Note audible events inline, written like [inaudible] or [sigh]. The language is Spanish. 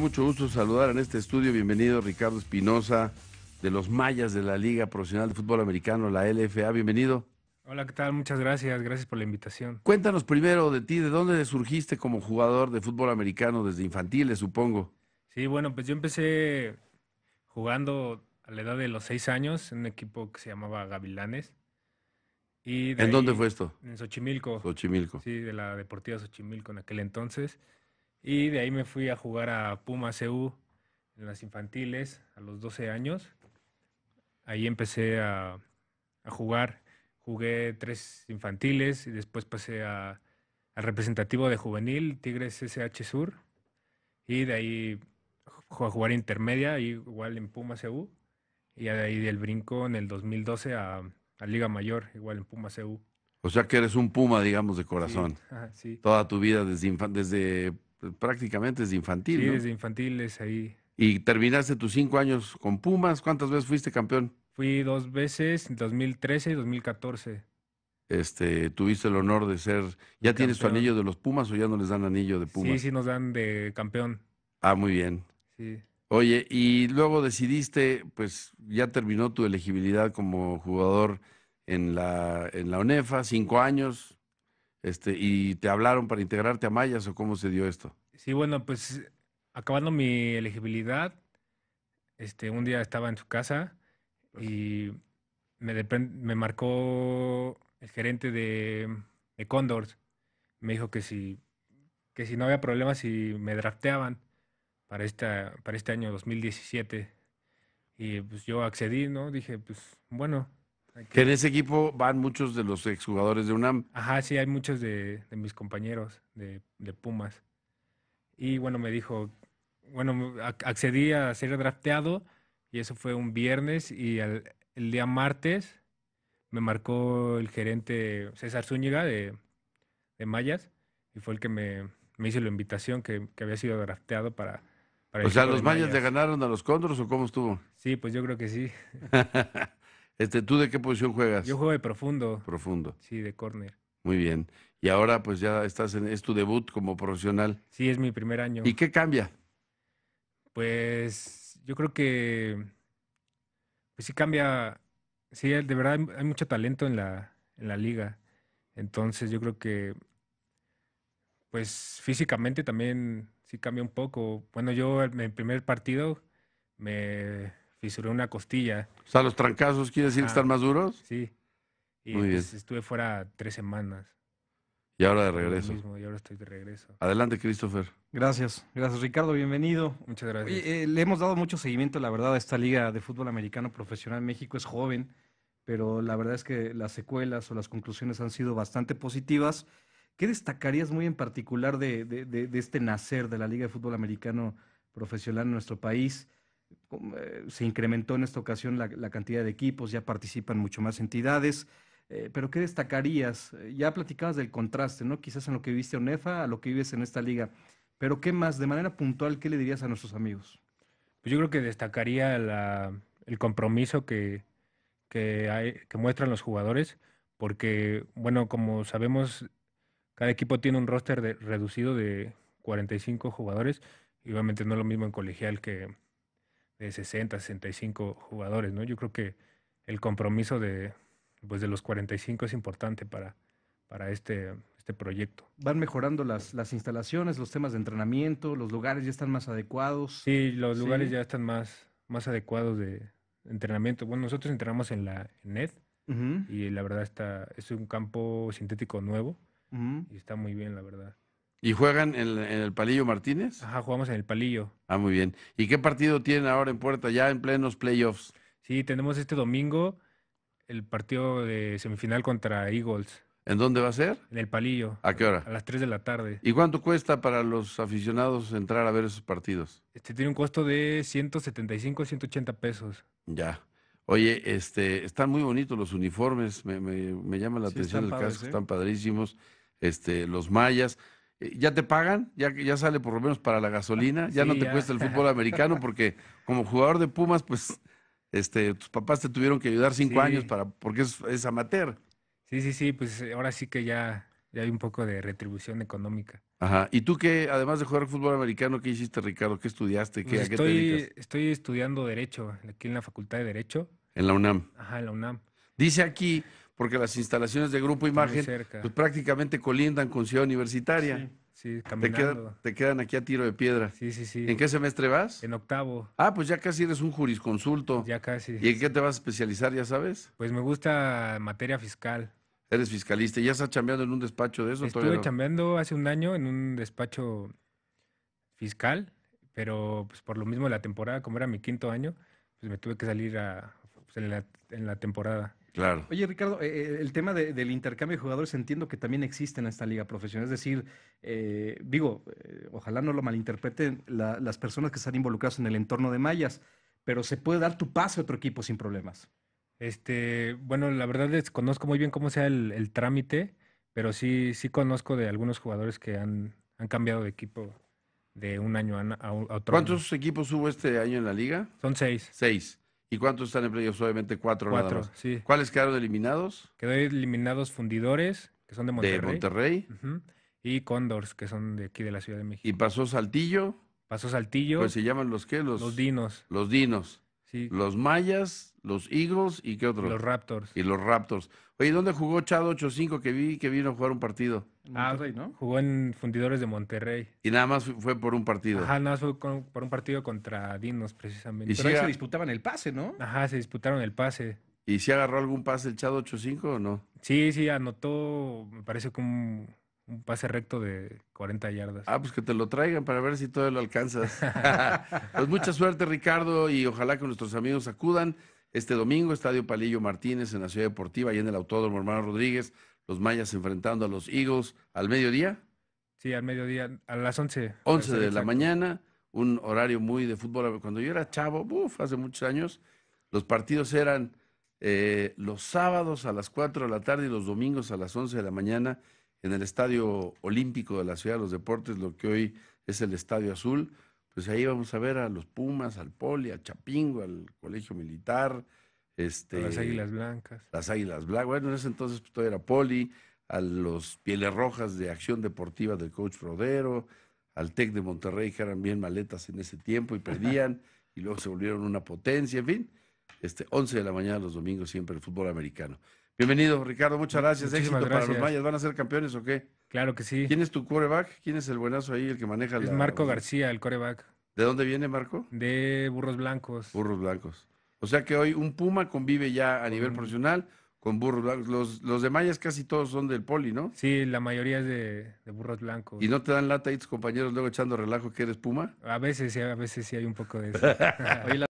Mucho gusto saludar en este estudio. Bienvenido Ricardo Espinosa de los Mayas de la Liga Profesional de Fútbol Americano, la LFA. Bienvenido. Hola, ¿qué tal? Muchas gracias. Gracias por la invitación. Cuéntanos primero de ti, ¿de dónde surgiste como jugador de fútbol americano desde infantiles, supongo? Sí, bueno, pues yo empecé jugando a la edad de los seis años en un equipo que se llamaba Gavilanes. ¿En dónde fue esto? En Xochimilco. Xochimilco. Sí, de la Deportiva Xochimilco en aquel entonces. Y de ahí me fui a jugar a Puma CU en las infantiles a los 12 años. Ahí empecé a, jugar. Jugué tres infantiles y después pasé a, al representativo de juvenil, Tigres SH Sur. Y de ahí a jugar intermedia, igual en Puma CU. Y de ahí del brinco en el 2012 a, Liga Mayor, igual en Puma CU. O sea que eres un Puma, digamos, de corazón. Toda tu vida desde, desde prácticamente desde infantil. Sí, de infantil, es ahí. Y terminaste tus cinco años con Pumas. ¿Cuántas veces fuiste campeón? Fui dos veces, en 2013 y 2014. Este, tuviste el honor de ser. ¿Ya tienes tu anillo de los Pumas o ya no les dan anillo de Pumas? Sí, sí nos dan de campeón. Ah, muy bien. Sí. Oye, y luego decidiste, pues ya terminó tu elegibilidad como jugador en la, en la UNEFa cinco años, este, y te hablaron para integrarte a Mayas o cómo se dio esto? Sí, bueno, pues acabando mi elegibilidad, este, un día estaba en su casa y me, me marcó el gerente de, Condors. Me dijo que si, que si no había problemas, y me drafteaban para, esta, para este año 2017. Y pues yo accedí, ¿no? Dije, pues bueno. Que en ese equipo van muchos de los exjugadores de UNAM. Ajá, sí, hay muchos de, de mis compañeros de Pumas. Y bueno, me dijo, bueno, accedí a ser drafteado y eso fue un viernes y el, día martes me marcó el gerente César Zúñiga de, Mayas y fue el que me, hizo la invitación que, había sido drafteado para... para o sea, ¿los Mayas, le ganaron a los Condros o cómo estuvo? Sí, pues yo creo que sí. [laughs] este, ¿Tú de qué posición juegas? Yo juego de profundo. Profundo. Sí, de córner. Muy bien. Y ahora pues ya estás en, es tu debut como profesional. Sí, es mi primer año. ¿Y qué cambia? Pues yo creo que pues sí cambia, sí, de verdad hay, mucho talento en la, en la liga. Entonces yo creo que pues físicamente también sí cambia un poco. Bueno, yo en el primer partido me fisuré una costilla. O sea, los trancazos, ¿quiere decir que están más duros? Sí. Y pues, estuve fuera tres semanas. Y ahora de regreso. Adelante, Christopher. Gracias, gracias Ricardo, bienvenido. Muchas gracias. Eh, le hemos dado mucho seguimiento, la verdad, a esta liga de fútbol americano profesional. México es joven, pero la verdad es que las secuelas o las conclusiones han sido bastante positivas. ¿Qué destacarías muy en particular de, de, de, este nacer de la liga de fútbol americano profesional en nuestro país? Eh, se incrementó en esta ocasión la, la cantidad de equipos, ya participan mucho más entidades. Eh, pero ¿qué destacarías? Eh, ya platicabas del contraste, ¿no? Quizás en lo que viste Onefa, a lo que vives en esta liga. Pero ¿qué más? De manera puntual, ¿qué le dirías a nuestros amigos? Pues yo creo que destacaría el compromiso que, que, muestran los jugadores, porque, bueno, como sabemos, cada equipo tiene un roster de, reducido de 45 jugadores, y obviamente no es lo mismo en colegial que de 60, 65 jugadores, ¿no? Yo creo que el compromiso de, pues de los 45 es importante para, para este, este proyecto. Van mejorando las, instalaciones, los temas de entrenamiento, los lugares ya están más adecuados. Sí, los lugares ya están más, más adecuados de entrenamiento. Bueno, nosotros entrenamos en la NET y la verdad está, es un campo sintético nuevo y está muy bien, la verdad. ¿Y juegan en, en, el Palillo Martínez? Ajá, jugamos en el Palillo. Ah, muy bien. ¿Y qué partido tienen ahora en puerta, ya en plenos playoffs? Sí, tenemos este domingo el partido de semifinal contra Eagles. ¿En dónde va a ser? En el Palillo. ¿A qué hora? A las 3 de la tarde. ¿Y cuánto cuesta para los aficionados entrar a ver esos partidos? Este tiene un costo de 175, 180 pesos. Ya. Oye, este, están muy bonitos los uniformes, me, llama la atención el casco, ¿eh? están padrísimos. Este, los mayas. Eh, ¿Ya te pagan? ¿Ya, ya sale por lo menos para la gasolina? ¿Ya no te cuesta el [laughs] fútbol americano? Porque como jugador de Pumas, pues este, tus papás te tuvieron que ayudar cinco años para, porque es, amateur. Sí, sí, sí, pues eh, ahora sí que ya, ya hay un poco de retribución económica. Ajá. ¿Y tú qué, además de jugar fútbol americano, qué hiciste, Ricardo? ¿Qué estudiaste? ¿Qué, pues estoy, te Estoy estudiando Derecho, aquí en la Facultad de Derecho. En la UNAM. Ajá, en la UNAM. Dice aquí, porque las instalaciones de Grupo Imagen pues, prácticamente colindan con Ciudad Universitaria. Sí, caminando. Te quedan, aquí a tiro de piedra. Sí, sí, sí. ¿En qué semestre vas? En octavo. Ah, pues ya casi eres un jurisconsulto. Ya casi. ¿Y en qué te vas a especializar, ya sabes? Pues me gusta materia fiscal. Eres fiscalista. ¿Ya estás chambeando en un despacho de eso? Estuve chambeando hace un año en un despacho fiscal, pero pues por lo mismo la temporada, como era mi quinto año, pues me tuve que salir a pues, en, la, temporada. Claro. Oye, Ricardo, eh, eh, el tema del intercambio de jugadores entiendo que también existe en esta liga profesional. Es decir, eh, digo, eh, ojalá no lo malinterpreten las personas que están involucradas en el entorno de Mayas, pero se puede dar tu pase a otro equipo sin problemas. Este, bueno, la verdad conozco muy bien cómo sea el, trámite, pero sí, sí conozco de algunos jugadores que han, han cambiado de equipo de un año a, otro. ¿Cuántos equipos hubo este año en la liga? Son seis. Seis. ¿Y cuántos están empleados? playoffs? Obviamente cuatro, Sí. ¿Cuáles quedaron eliminados? Quedaron eliminados Fundidores, que son de Monterrey. De Monterrey. Y Condors, que son de aquí de la Ciudad de México. ¿Y pasó Saltillo? Pasó Saltillo. Pues se llaman los qué? los dinos. Los dinos. Los Mayas, los Eagles y qué otro. Los Raptors. Y los Raptors. Oye, ¿dónde jugó Chad 85 que vi que vino a jugar un partido? ¿no? Jugó en Fundidores de Monterrey. Y nada más fue por un partido. Ajá, nada más fue por un partido contra Dinos, precisamente. Y ahí se disputaban el pase, ¿no? Ajá, se disputaron el pase. ¿Y si agarró algún pase el Chad 85 o no? Sí, sí, anotó, me parece que un, un pase recto de 40 yardas. Ah, pues que te lo traigan para ver si todavía lo alcanzas. [laughs] [laughs] pues mucha suerte, Ricardo, y ojalá que nuestros amigos acudan este domingo, Estadio Palillo Martínez en la Ciudad Deportiva, y en el Autódromo Hermano Rodríguez, los mayas enfrentando a los Eagles al mediodía. Sí, al mediodía, a las 11. 11 de la mañana, un horario muy de fútbol. Cuando yo era chavo, hace muchos años, los partidos eran eh, los sábados a las 4 de la tarde y los domingos a las 11 de la mañana en el Estadio Olímpico de la Ciudad de los Deportes, lo que hoy es el Estadio Azul, pues ahí vamos a ver a los Pumas, al Poli, a Chapingo, al Colegio Militar, este, las Águilas Blancas. Las Águilas Blancas. Bueno, en ese entonces todo pues, todavía era Poli, a los Pieles Rojas de Acción Deportiva del coach Rodero, al TEC de Monterrey, que eran bien maletas en ese tiempo y perdían, [laughs] y luego se volvieron una potencia, en fin. Este, 11 de la mañana los domingos siempre el fútbol americano. Bienvenido, Ricardo. Muchas gracias. Éxito para los mayas. ¿Van a ser campeones o qué? Claro que sí. ¿Quién es tu coreback? ¿Quién es el buenazo ahí, el que maneja Es Marco García, el coreback. ¿De dónde viene Marco? De Burros Blancos. Burros Blancos. O sea que hoy un Puma convive ya a nivel profesional con burros blancos. Los, de mayas casi todos son del poli, ¿no? Sí, la mayoría es de, de burros blancos. ¿Y no te dan lata ahí tus compañeros luego echando relajo que eres puma? A veces sí, a veces sí hay un poco de eso. [laughs] [laughs]